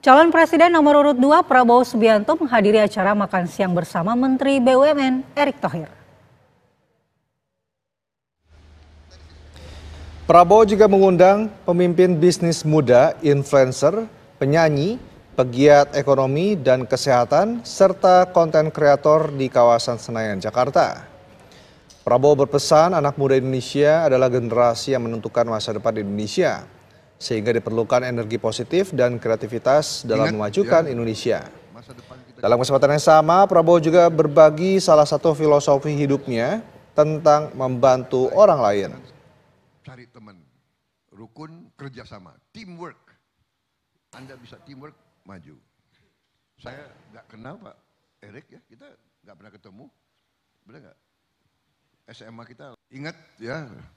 Calon Presiden nomor urut 2 Prabowo Subianto menghadiri acara makan siang bersama Menteri BUMN Erick Thohir. Prabowo juga mengundang pemimpin bisnis muda, influencer, penyanyi, pegiat ekonomi dan kesehatan, serta konten kreator di kawasan Senayan, Jakarta. Prabowo berpesan anak muda Indonesia adalah generasi yang menentukan masa depan Indonesia sehingga diperlukan energi positif dan kreativitas dalam Ingat, memajukan ya. Indonesia. Dalam kesempatan yang sama, Prabowo juga berbagi salah satu filosofi hidupnya tentang membantu orang lain. Cari teman, rukun, kerjasama, teamwork. Anda bisa teamwork, maju. Saya nggak kenal Pak Erik ya, kita nggak pernah ketemu. Benar nggak? SMA kita ingat ya,